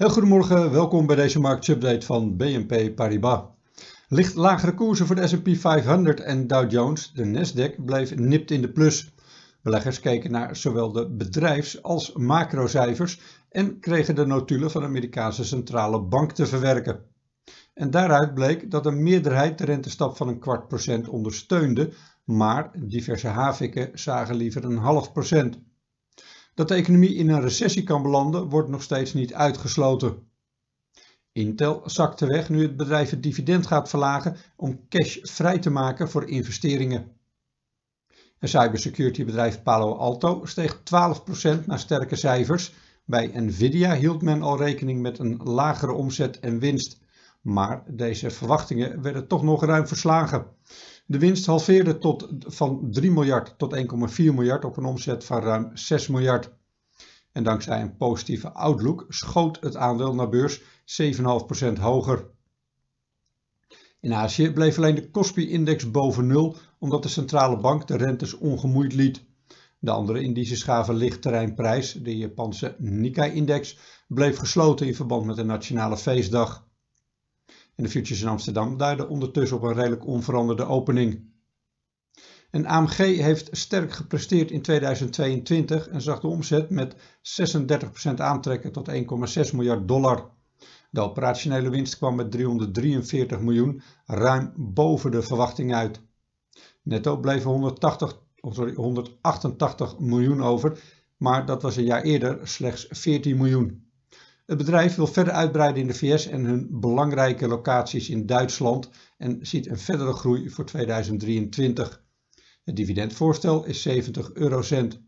Heel goedemorgen, welkom bij deze marktsupdate van BNP Paribas. Licht lagere koersen voor de S&P 500 en Dow Jones, de Nasdaq bleef nipt in de plus. Beleggers keken naar zowel de bedrijfs- als macrocijfers en kregen de notulen van de Amerikaanse centrale bank te verwerken. En daaruit bleek dat een meerderheid de rentestap van een kwart procent ondersteunde, maar diverse haviken zagen liever een half procent. Dat de economie in een recessie kan belanden, wordt nog steeds niet uitgesloten. Intel zakte weg nu het bedrijf het dividend gaat verlagen om cash vrij te maken voor investeringen. Een cybersecuritybedrijf Palo Alto steeg 12% naar sterke cijfers. Bij Nvidia hield men al rekening met een lagere omzet en winst. Maar deze verwachtingen werden toch nog ruim verslagen. De winst halveerde tot, van 3 miljard tot 1,4 miljard op een omzet van ruim 6 miljard. En dankzij een positieve outlook schoot het aandeel naar beurs 7,5% hoger. In Azië bleef alleen de Kospi-index boven nul omdat de centrale bank de rentes ongemoeid liet. De andere indices schaven lichtterreinprijs, de Japanse Nikkei-index, bleef gesloten in verband met de nationale feestdag. En de futures in Amsterdam duiden ondertussen op een redelijk onveranderde opening. En AMG heeft sterk gepresteerd in 2022 en zag de omzet met 36% aantrekken tot 1,6 miljard dollar. De operationele winst kwam met 343 miljoen, ruim boven de verwachting uit. Netto bleven 180, oh sorry, 188 miljoen over, maar dat was een jaar eerder slechts 14 miljoen. Het bedrijf wil verder uitbreiden in de VS en hun belangrijke locaties in Duitsland en ziet een verdere groei voor 2023. Het dividendvoorstel is 70 eurocent.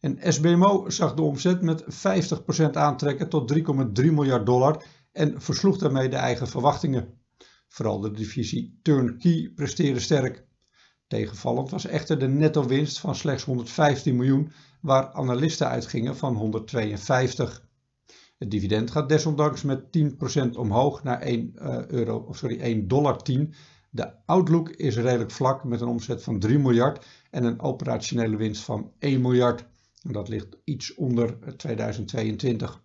En SBMO zag de omzet met 50% aantrekken tot 3,3 miljard dollar en versloeg daarmee de eigen verwachtingen. Vooral de divisie Turnkey presteerde sterk. Tegenvallend was echter de netto-winst van slechts 115 miljoen, waar analisten uitgingen van 152. Het dividend gaat desondanks met 10% omhoog naar 1, eh, euro, of sorry, 1 dollar 10. De outlook is redelijk vlak met een omzet van 3 miljard en een operationele winst van 1 miljard. En dat ligt iets onder 2022.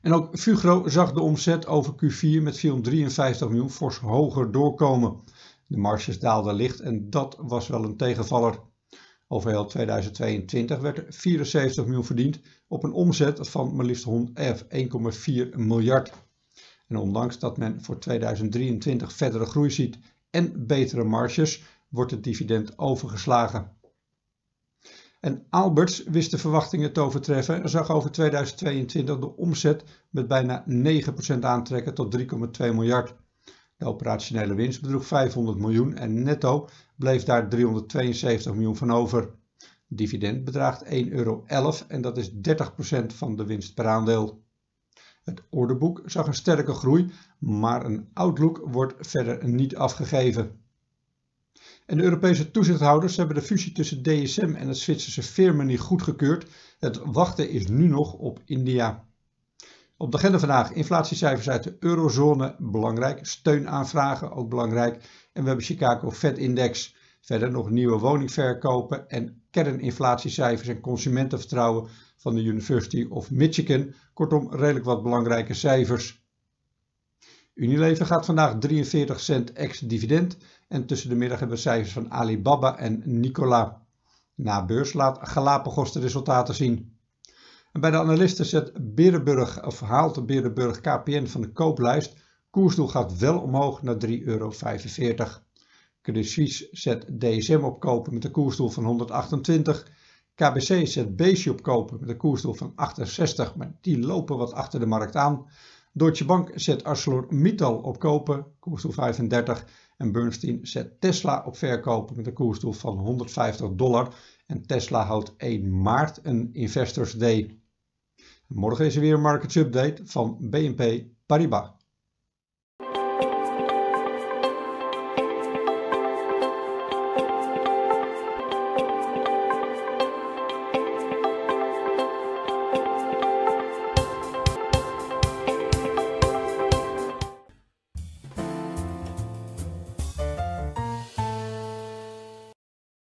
En ook Fugro zag de omzet over Q4 met 453 miljoen fors hoger doorkomen. De marges daalden licht en dat was wel een tegenvaller. Over heel 2022 werd er 74 miljoen verdiend op een omzet van maar liefst 1,4 miljard. En ondanks dat men voor 2023 verdere groei ziet en betere marges, wordt het dividend overgeslagen. En Alberts wist de verwachtingen te overtreffen en zag over 2022 de omzet met bijna 9% aantrekken tot 3,2 miljard. De operationele winst bedroeg 500 miljoen en netto bleef daar 372 miljoen van over. Dividend bedraagt 1,11 euro en dat is 30% van de winst per aandeel. Het orderboek zag een sterke groei, maar een outlook wordt verder niet afgegeven. En de Europese toezichthouders hebben de fusie tussen DSM en het Zwitserse Firmen niet goedgekeurd. Het wachten is nu nog op India. Op de agenda vandaag inflatiecijfers uit de eurozone, belangrijk. Steunaanvragen, ook belangrijk. En we hebben Chicago Fed Index. Verder nog nieuwe woningverkopen en kerninflatiecijfers en consumentenvertrouwen van de University of Michigan. Kortom, redelijk wat belangrijke cijfers. Unilever gaat vandaag 43 cent ex-dividend en tussen de middag hebben we cijfers van Alibaba en Nicola. Na beurs laat Galapagos de resultaten zien bij de analisten zet Berenburg, of haalt de Berenburg KPN van de kooplijst. Koersdoel gaat wel omhoog naar 3,45 euro. Credit Suisse zet DSM op kopen met een koersdoel van 128. KBC zet Beesje op kopen met een koersdoel van 68, maar die lopen wat achter de markt aan. Deutsche Bank zet ArcelorMittal op kopen, koersdoel 35. En Bernstein zet Tesla op verkopen met een koersdoel van 150 dollar. En Tesla houdt 1 maart een Investors Day. Morgen is er weer een markets update van BNP Paribas.